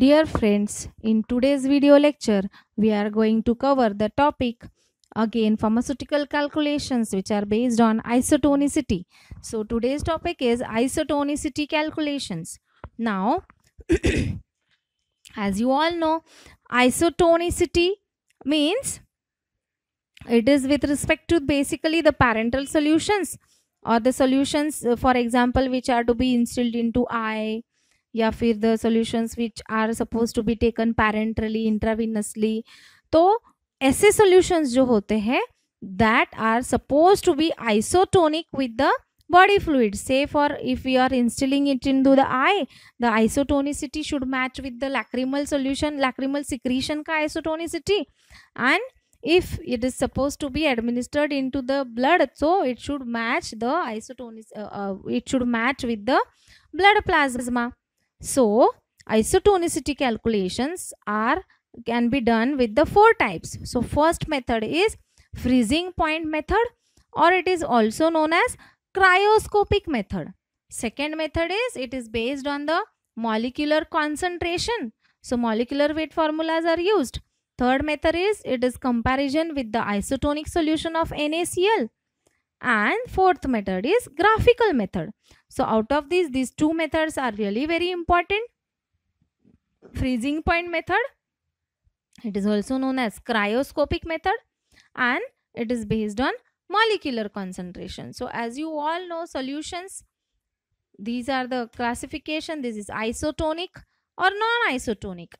Dear friends, in today's video lecture, we are going to cover the topic again pharmaceutical calculations which are based on isotonicity. So today's topic is isotonicity calculations. Now, as you all know, isotonicity means it is with respect to basically the parental solutions or the solutions uh, for example which are to be instilled into i या फिर the solutions which are suppose to be taken parenterally intravenously तो ऐसे solutions जो होते हैं that are suppose to be isotonic with the body fluid से for if you are instilling it into the eye the isotonicity should match with the lacrimal solution lacrimal secretion का isotonicity and if it is suppose to be administered into the blood so it should match the आइसोटोनिस it should match with the blood plasma So isotonicity calculations are can be done with the four types. So first method is freezing point method or it is also known as cryoscopic method. Second method is it is based on the molecular concentration. So molecular weight formulas are used. Third method is it is comparison with the isotonic solution of NaCl and fourth method is graphical method so out of these these two methods are really very important freezing point method it is also known as cryoscopic method and it is based on molecular concentration so as you all know solutions these are the classification this is isotonic or non-isotonic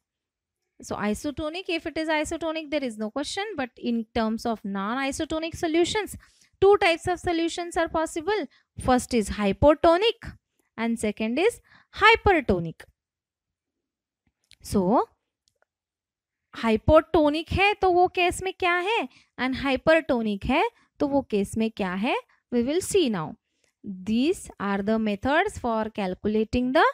So isotonic, if it is isotonic, there is no question. But in terms of non-isotonic solutions, two types of solutions are possible. First is hypotonic and second is hypertonic. So, hypotonic hai to wo case mein kya hai and hypertonic hai to wo case mein kya hai we will see now these are the methods for calculating the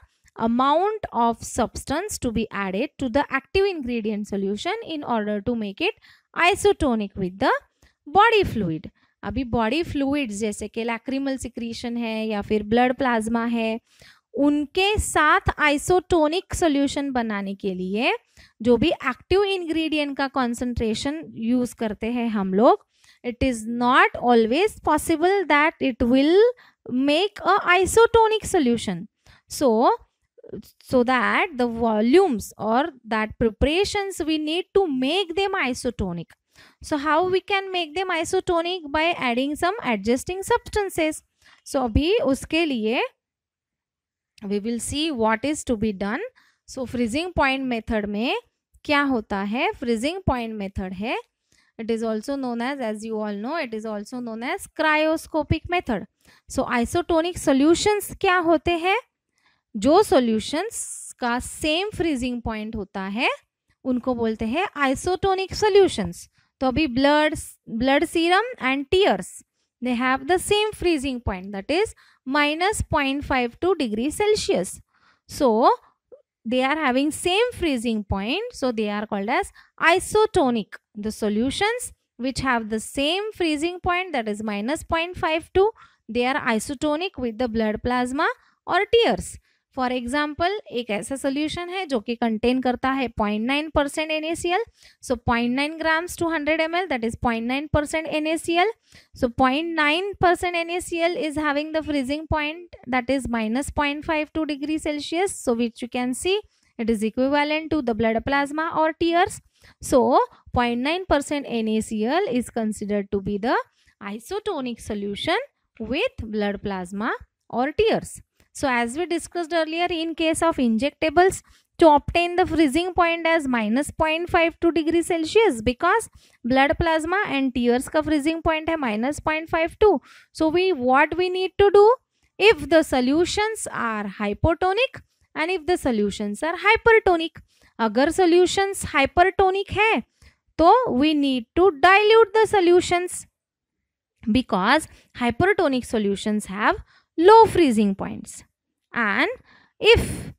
amount of substance to be added to the active ingredient solution in order to make it isotonic with the body fluid अभी body fluid जैसे कि lacrimal secretion है या फिर blood plasma है उनके साथ isotonic solution बनाने के लिए जो भी एक्टिव इंग्रेडिएंट का कंसंट्रेशन यूज करते हैं हम लोग it is not always possible that it will make a isotonic solution so so that the volumes or that preparations we need to make them isotonic so how we can make them isotonic by adding some adjusting substances so abhi uske liye we will see what is to be done so freezing point method mein kya hota hai freezing point method hai it is also known as as you all know it is also known as cryoscopic method so isotonic solutions kya hote हैं जो solutions का same freezing point होता है उनको बोलते हैं isotonic solutions तो अभी blood blood serum and tears they have the same freezing point that is minus 0.52 degree Celsius. So, they are having same freezing point. So, they are called as isotonic. The solutions which have the same freezing point that is minus 0.52, they are isotonic with the blood plasma or tears. For example एक ऐसा solution है जो कि contain करता है 0.9 percent N so nine grams to hundred M L that is nine percent N so nine percent N is having the freezing point that is minus point five two degree Celsius so which you can see blood plasma और tears so point nine percent N A C L is considered to be the isotonic solution with blood plasma और tears So as we discussed earlier in case of injectables to obtain the freezing point as minus 0.52 degree Celsius because blood plasma and tears ka freezing point hai minus 0.52. So we what we need to do if the solutions are hypotonic and if the solutions are hypertonic. अगर solutions hypertonic है तो we need to dilute the solutions because hypertonic solutions have low freezing points and if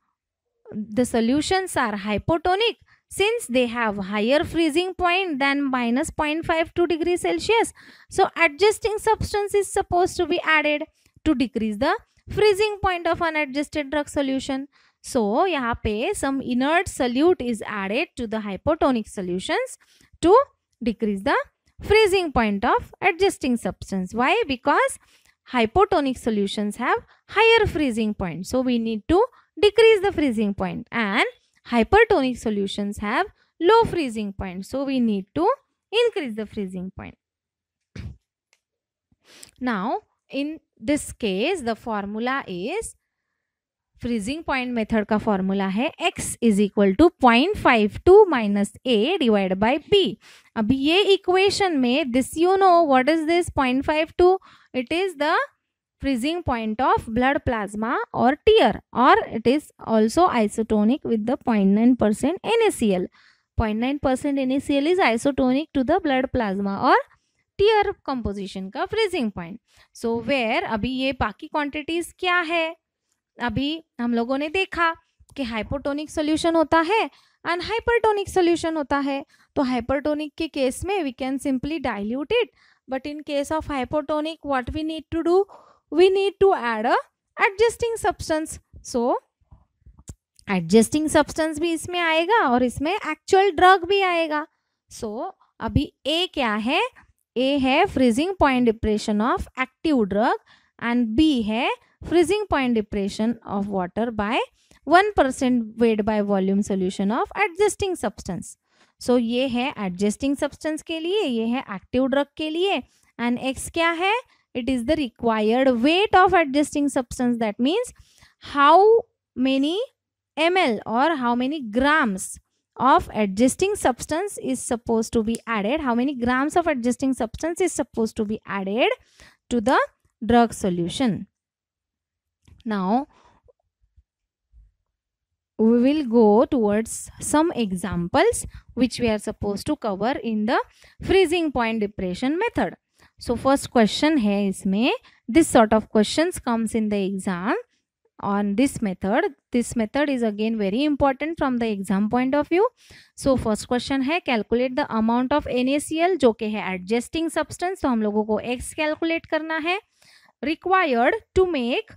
the solutions are hypotonic since they have higher freezing point than minus 0.52 degree celsius so adjusting substance is supposed to be added to decrease the freezing point of unadjusted drug solution so yahan pe some inert solute is added to the hypotonic solutions to decrease the freezing point of adjusting substance why because hypotonic solutions have higher freezing point. So we need to decrease the freezing point and hypertonic solutions have low freezing point. So we need to increase the freezing point. Now in this case the formula is freezing point method का formula है x is equal to point five two minus A divide by B अभी ये equation में this you know what is this point five two it is the freezing point of blood plasma और tear और it is also isotonic with the point nine percent N A C L point nine percent N A C L is isotonic to the blood plasma और tear composition का freezing point so where अभी ये बाकी quantities क्या है अभी हम लोगों ने देखा कि हाइपोटोनिक सोल्यूशन होता है एंड हाइपरटोनिक सोल्यूशन होता है तो हाइपरटोनिक के केस में we can simply dilute it but in case of hypotonic what we need to do we need to add a adjusting substance so adjusting substance भी इसमें आएगा और इसमें एक्चुअल ड्रग भी आएगा सो so, अभी ए क्या है ए है freezing point depression of active drug and B है freezing point depression of water by 1% weight by volume solution of adjusting substance. so, ये adjusting substance सब्सटेंस के लिए ये active drug ड्रग के लिए And X क्या है It is the required weight of adjusting substance. That means, how many mL or how many grams of adjusting substance is supposed to be added how many grams of adjusting substance is supposed to be added to the drug solution now we will go towards some examples which we are supposed to cover in the freezing point depression method so first question है इसमें this sort of questions comes in the exam on this method this method is again very important from the exam point of view so first question hai calculate the amount of NaCl jo ke hai adjusting substance तो hum logo ko x calculate karna hai required to make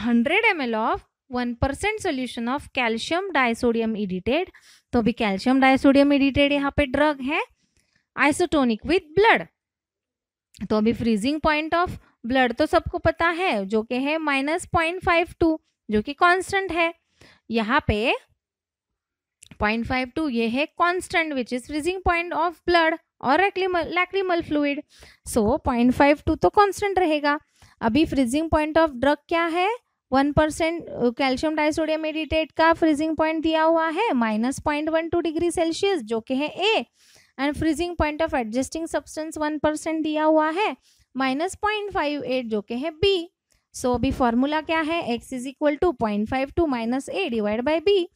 hundred M L of one percent solution of calcium disodium edetate तो अभी calcium disodium edited यहाँ पे drug है isotonic with blood तो अभी freezing point of blood तो सबको पता है जो कि है माइनस पॉइंट फाइव टू जो कि कॉन्स्टेंट है यहाँ पे पॉइंट फाइव टू ये है constant which is freezing point of blood और lacrimal fluid so point five two तो कॉन्स्टेंट रहेगा अभी फ्रीजिंग पॉइंट ऑफ ड्रग क्या है one percent calcium disodium edetate का फ्रीजिंग पॉइंट दिया हुआ है minus point one two degree Celsius जो कि है A and freezing point of adjusting substance one percent दिया हुआ है माइनस पॉइंट फाइव एट जो कि है बी सो अभी फॉर्मूला क्या है X is equal to point five two minus A divide by B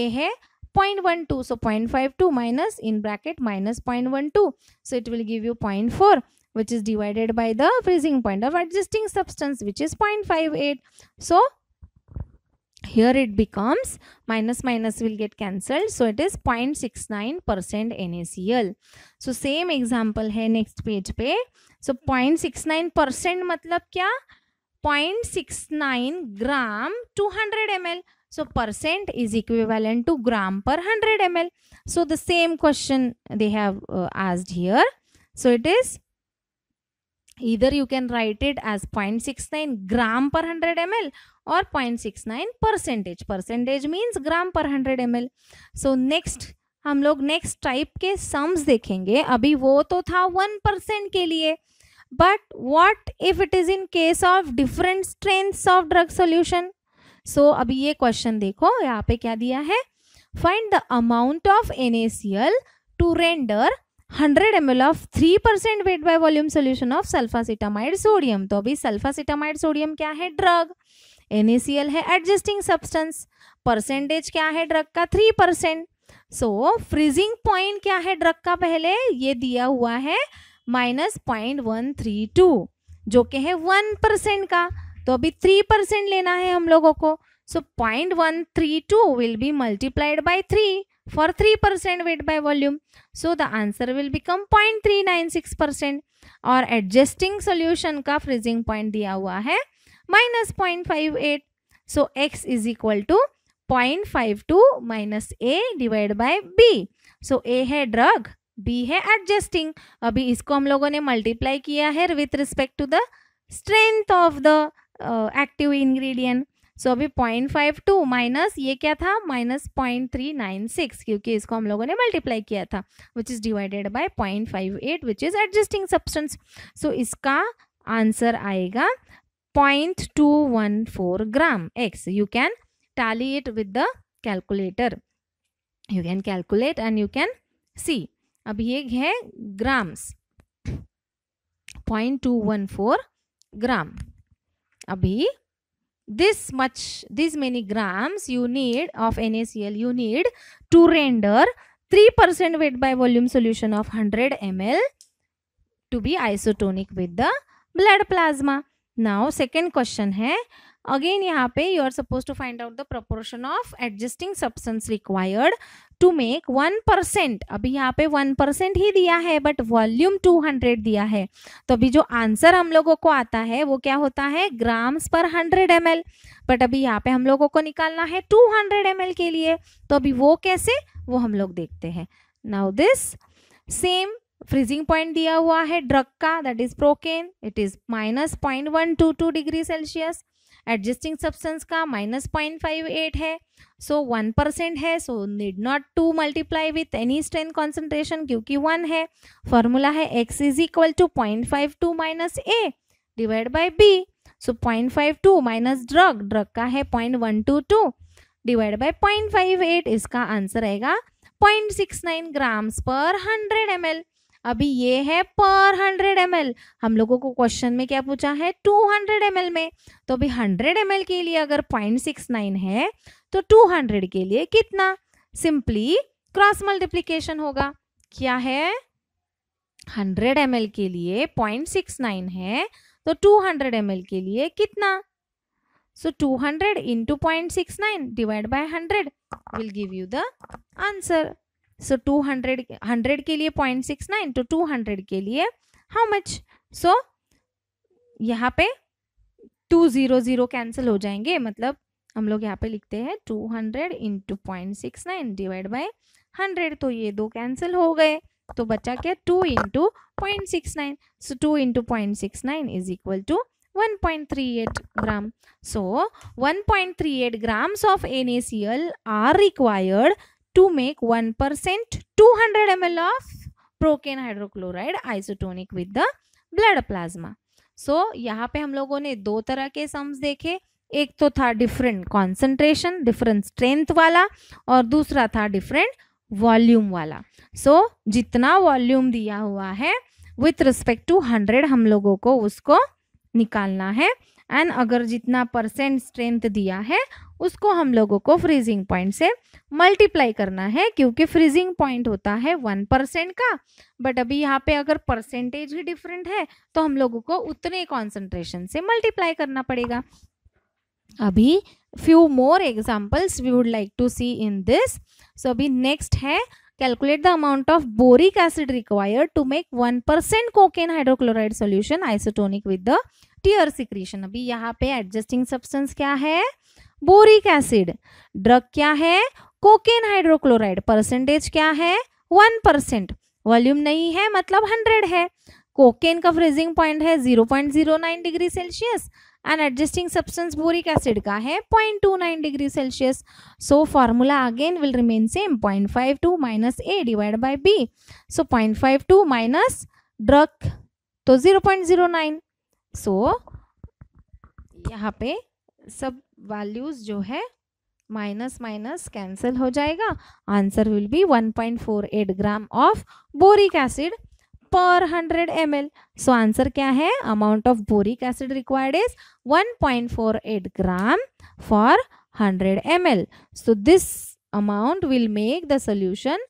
A है point one two so point five two minus in bracket minus point one two so it will give you point four which is divided by the freezing point of adjusting substance which is 0.58 so here it becomes minus minus will get cancelled so it is 0.69 percent NaCl so same example है next page so 0.69 percent मतलब क्या 0.69 gram 200 ml so percent is equivalent to gram per 100 ml so the same question they have uh, asked here so it is either you can write it as 0.69 gram per 100 ml or 0.69 percentage percentage means gram per 100 ml so next हम लोग next type के sums देखेंगे अभी वो तो था one percent के लिए but what if it is in case of different strength of drug solution so अभी ये क्वेश्चन देखो यहाँ पे क्या दिया है find the amount of N to render 100 ml of 3% weight by volume solution of sulfacetamide sodium तो अभी सल्फासिटामाइड सोडियम क्या है ड्रग NaCl है एडजस्टिंग सब्सटेंस परसेंटेज क्या है ड्रग का three percent so freezing point क्या है ड्रग का पहले ये दिया हुआ है minus point one three two जो कि है वन परसेंट का तो अभी थ्री परसेंट लेना है हम लोगों को so point one three two will be multiplied by three for 3% weight by volume. So the answer will become 0.396% और एडजस्टिंग सोल्यूशन का फ्रीजिंग पॉइंट दिया हुआ है minus point five eight so X is equal to point five two minus A divide by B so A है drug B है adjusting अभी इसको हम लोगों ने मल्टीप्लाई किया है with respect to the strength of the active ingredient so अभी पॉइंट फाइव टू माइनस ये क्या था minus point three nine six क्योंकि इसको हम लोगों ने मल्टीप्लाई किया था which is divided by point five eight which is adjusting substance so इसका आंसर आएगा point two one four gram X you can tally it with the calculator you can calculate and you can सी अब ये है grams point two one four gram अभी this much this many grams you need of NaCl you need to render 3% weight by volume solution of 100 ml to be isotonic with the blood plasma. Now second question hai again यहाँ पे you are suppose to find out the proportion of adjusting substance required to make one percent अभी यहाँ पे one percent ही दिया है but volume two hundred दिया है तो अभी जो आंसर हम लोगों को आता है वो क्या होता है ग्राम्स पर हंड्रेड एम बट अभी यहाँ पे हम लोगों को निकालना है टू हंड्रेड एम के लिए तो अभी वो कैसे वो हम लोग देखते हैं now this same freezing point दिया हुआ है ड्रग का that is procaine it is minus point one two two degree Celsius adjusting substance का माइनस पॉइंट फाइव एट है सो वन परसेंट है so need not to multiply with any strain concentration क्योंकि one है formula है X is equal to point five two minus A divide by B so point five two minus drug drug का है point one two two divide by point five eight इसका answer आएगा point six nine grams पर hundred M L अभी ये है पर hundred M हम लोगों को क्वेश्चन में क्या पूछा है टू हंड्रेड एम में तो अभी हंड्रेड एम के लिए अगर पॉइंट सिक्स नाइन है तो टू हंड्रेड के लिए कितना सिंपली क्रॉस मल्टीप्लीकेशन होगा क्या है हंड्रेड एम के लिए पॉइंट सिक्स नाइन है तो टू हंड्रेड एम के लिए कितना so two hundred into point six nine divide by hundred will give you the answer so two hundred hundred के लिए पॉइंट सिक्स नाइन तो टू हंड्रेड के लिए हाउ मच सो यहाँ पे टू ज़ीरो ज़ीरो कैंसिल हो जाएंगे मतलब हम लोग यहाँ पे लिखते हैं two hundred into point six nine divide by hundred तो ये दो कैंसिल हो गए तो बचा क्या two into point six nine so two into point six nine is equal to one point three eight gram so 1.38 gram. So 1.38 grams of NaCl are required to make 1% 200 ml of procaine hydrochloride isotonic with the blood plasma so यहाँ पे हम लोगों ने दो तरह के sums देखे एक तो था डिफरेंट कॉन्सेंट्रेशन डिफरेंट स्ट्रेंथ वाला और दूसरा था डिफरेंट वॉल्यूम वाला सो so, जितना वॉल्यूम दिया हुआ है विथ रिस्पेक्ट टू हंड्रेड हम लोगों को उसको निकालना है एंड अगर जितना परसेंट स्ट्रेंथ दिया है उसको हम लोगों को फ्रीजिंग पॉइंट से मल्टीप्लाई करना है क्योंकि फ्रीजिंग पॉइंट होता है वन परसेंट का बट अभी यहाँ पे अगर परसेंटेज ही डिफरेंट है तो हम लोगों को उतने कॉन्सेंट्रेशन से मल्टीप्लाई करना पड़ेगा अभी few more examples we would like to see in this so अभी नेक्स्ट है the amount of boric acid required to make one percent cocaine hydrochloride solution isotonic with the tear secretion अभी यहाँ पे adjusting substance क्या है boric acid drug क्या है cocaine hydrochloride percentage क्या है वन परसेंट वॉल्यूम नहीं है मतलब हंड्रेड है कोकेन का फ्रीजिंग पॉइंट है zero point zero nine degree Celsius and adjusting substance boric acid का है point two nine degree Celsius so formula again will remain same point five two minus A divide by B so point five two minus drug तो zero point zero nine so यहाँ पे सब values जो है minus minus cancel हो जाएगा answer will be 1.48 gram of boric acid per 100 m so answer क्या है amount of boric acid required is 1.48 gram for 100 m so this amount will make the solution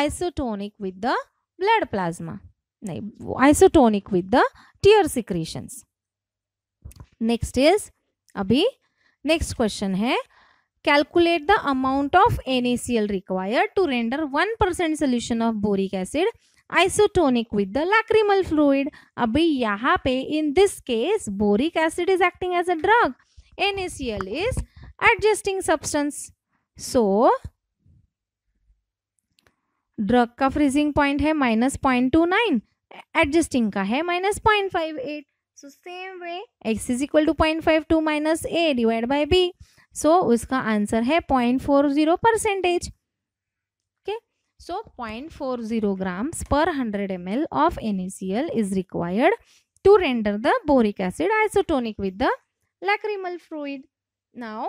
isotonic with the blood plasma नहीं isotonic with the tear secretions next is अभी next question है calculate the amount of N A C L required to render one percent solution of boric acid isotonic with the lacrimal fluid अभी यहाँ पे in this case boric acid is acting as a drug N A C L is adjusting substance so drug का freezing point है minus point two nine adjusting का है minus point five eight So same way, x is equal to zero five two minus a divided by b. So, uska answer answer zero four zero percentage. Okay. So, zero four zero grams per hundred ml of grams is required to render the boric acid isotonic with the lacrimal fluid. Now,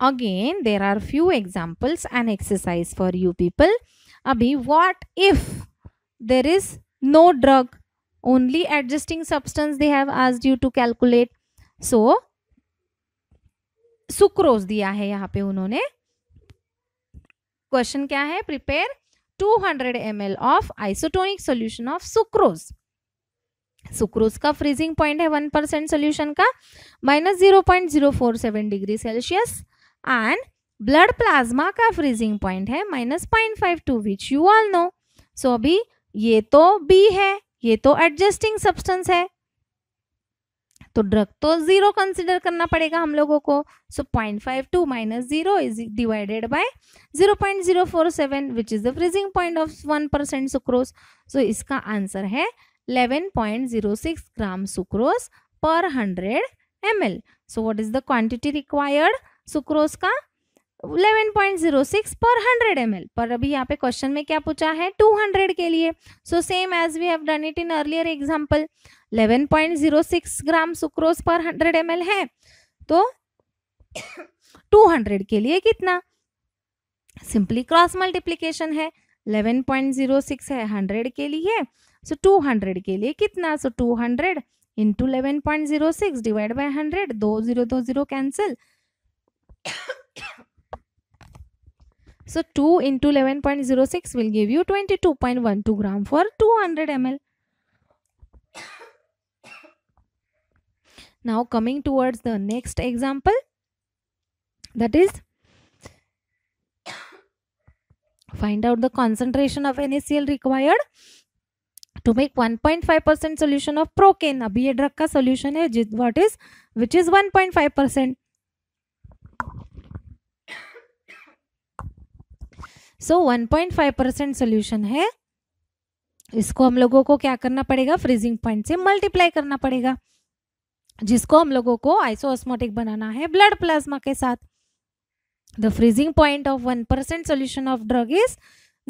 again there are few examples and exercise for you people. Abhi, what if there is no drug? only adjusting substance they have asked you to calculate so sucrose दिया है यहाँ पे उन्होंने question क्या है prepare 200 hundred M L of isotonic solution sucrose का freezing point है one percent solution का minus zero point zero four seven degree Celsius and blood plasma का फ्रीजिंग पॉइंट है minus point five two which you all know so अभी ये तो B है ये तो एडजस्टिंग सब्सटेंस है तो ड्रग तो जीरो कंसिडर करना पड़ेगा हम लोगों को so point five two minus zero is divided by zero point zero four seven which is the freezing point of one percent sucrose so इसका आंसर है eleven point zero six gram sucrose per hundred M l so what is the quantity required sucrose का 11.06 पर 100 ml पर अभी यहाँ पे question में क्या पूछा है 200 के लिए so same as we have done it in earlier example 11.06 gram sucrose per 100 ml है तो 200 के लिए कितना सिंपली क्रॉस मल्टीप्लीकेशन है 11.06 है 100 के लिए सो so 200 के लिए कितना so so 200 hundred into eleven point zero six divide by hundred दो जीरो दो zero cancel So 2 into 11.06 will give you 22.12 gram for 200 ml. Now coming towards the next example that is find out the concentration of NaCl required to make 1.5% solution of procaine. अभी ये solution का solution है what 1.5% so 1.5 percent solution है इसको हम लोगों को क्या करना पड़ेगा फ्रीजिंग पॉइंट से मल्टीप्लाई करना पड़ेगा जिसको हम लोगों को आइसोस्मोटिक बनाना है ब्लड प्लाज्मा के साथ the freezing point of one percent solution of drug is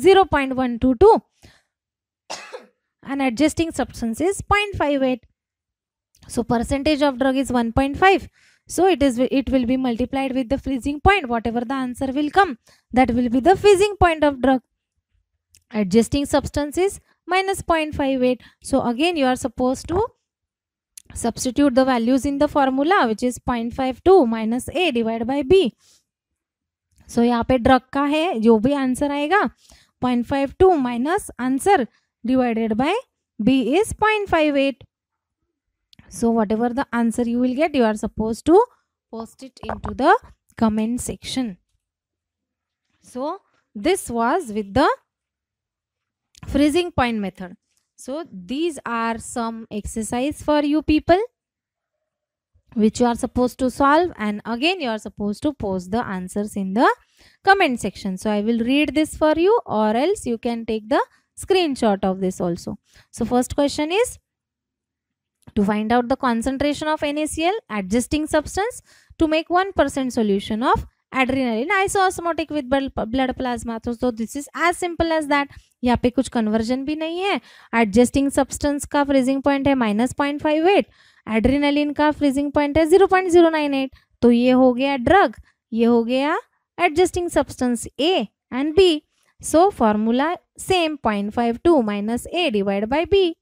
zero point one two two point five eight so percentage of drug is one point five so it is it will be multiplied with the freezing point whatever the answer will come that will be the freezing point of drug adjusting substances minus 0.58 so again you are supposed to substitute the values in the formula which is 0.52 minus a divided by b so, यहाँ पे drug का है जो भी answer आएगा 0.52 minus answer divided by B is 0.58 so whatever the answer you will get you are supposed to post it into the comment section so this was with the freezing point method so these are some exercise for you people which you are supposed to solve and again you are supposed to post the answers in the comment section so i will read this for you or else you can take the screenshot of this also so first question is To find out the concentration of NaCl adjusting substance to make 1% solution of adrenaline isosmotic with blood plasma so this is as simple as that यहाँ पे कुछ conversion भी नहीं है adjusting substance का freezing point है minus point five eight adrenaline का freezing point है zero point zero nine eight तो ये हो गया ड्रग ये हो गया adjusting substance A and B so formula same point five two minus A divide by B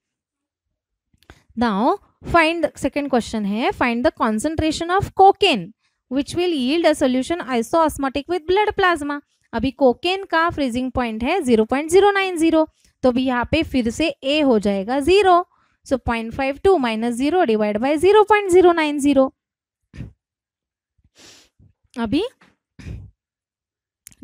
now find the second question hai find the concentration of cocaine which will yield a solution isosmotic with blood plasma अभी cocaine का freezing point है 0.090 तो भी यहाँ पे फिर से A हो जाएगा zero so point five two minus zero divide by zero point zero nine zero अभी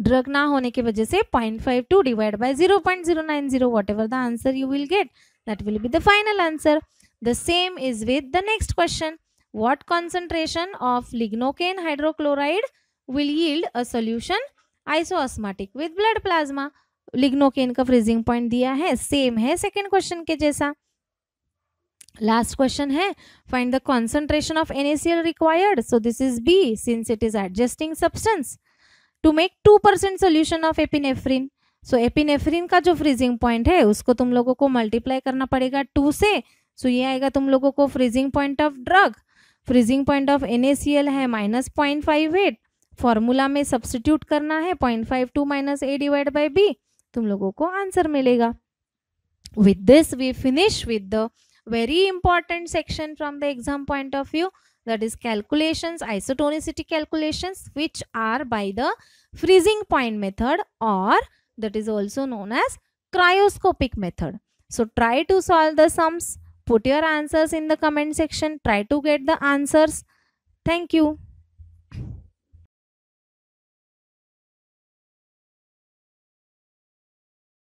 ड्रग ना होने की वजह से point five two divide by zero point zero nine zero whatever the answer you will get that will be the final answer The same is with the next question. What concentration of lignocaine hydrochloride will yield a solution isoosmotic with blood plasma lignocaine का freezing point दिया है same है second question के जैसा last question है find the concentration of N A C L required so this is B since it is adjusting substance to make two percent solution of epinephrine so epinephrine का जो freezing point है उसको तुम लोगों को मल्टीप्लाई करना पड़ेगा टू से सो ये आएगा तुम लोगों को freezing point of drug freezing point of N है minus point five eight formula में सब्सटीट्यूट करना है point five two minus A divide by B तुम लोगों को आंसर मिलेगा with this we finish with the very important section from the exam point of view that is calculation isotonicity calculation which are by the freezing point method और that is also known as cryoscopic method so try to solve the sums Put your answers in the comment section. Try to get the answers. Thank you.